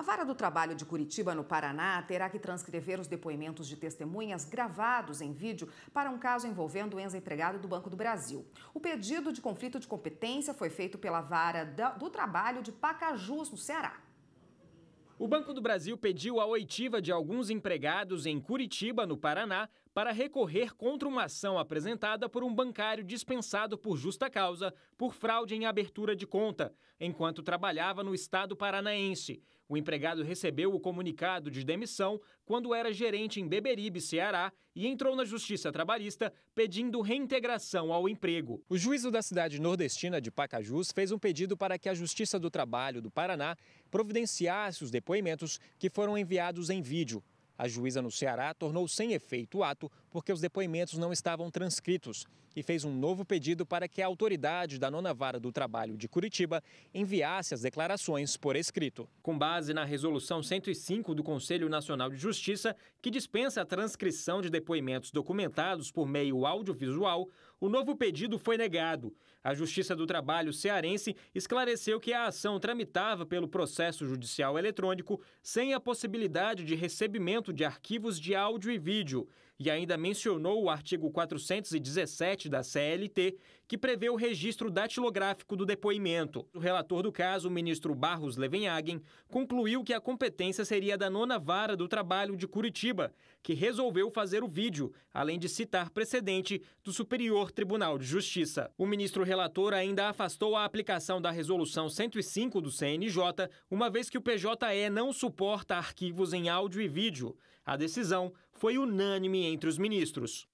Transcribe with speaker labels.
Speaker 1: A Vara do Trabalho de Curitiba, no Paraná, terá que transcrever os depoimentos de testemunhas gravados em vídeo para um caso envolvendo o ex-empregado do Banco do Brasil. O pedido de conflito de competência foi feito pela Vara do Trabalho de Pacajus, no Ceará.
Speaker 2: O Banco do Brasil pediu a oitiva de alguns empregados em Curitiba, no Paraná, para recorrer contra uma ação apresentada por um bancário dispensado por justa causa por fraude em abertura de conta, enquanto trabalhava no estado paranaense. O empregado recebeu o comunicado de demissão quando era gerente em Beberibe, Ceará, e entrou na Justiça Trabalhista pedindo reintegração ao emprego. O juízo da cidade nordestina de Pacajus fez um pedido para que a Justiça do Trabalho do Paraná providenciasse os depoimentos que foram enviados em vídeo a juíza no Ceará tornou sem efeito o ato porque os depoimentos não estavam transcritos e fez um novo pedido para que a autoridade da nona vara do trabalho de Curitiba enviasse as declarações por escrito. Com base na resolução 105 do Conselho Nacional de Justiça, que dispensa a transcrição de depoimentos documentados por meio audiovisual, o novo pedido foi negado. A Justiça do Trabalho cearense esclareceu que a ação tramitava pelo processo judicial eletrônico sem a possibilidade de recebimento de arquivos de áudio e vídeo e ainda mencionou o artigo 417 da CLT, que prevê o registro datilográfico do depoimento. O relator do caso, o ministro Barros Levenhagen, concluiu que a competência seria da nona vara do trabalho de Curitiba, que resolveu fazer o vídeo, além de citar precedente do Superior Tribunal de Justiça. O ministro relator ainda afastou a aplicação da Resolução 105 do CNJ, uma vez que o PJE não suporta arquivos em áudio e vídeo. A decisão foi unânime entre os ministros.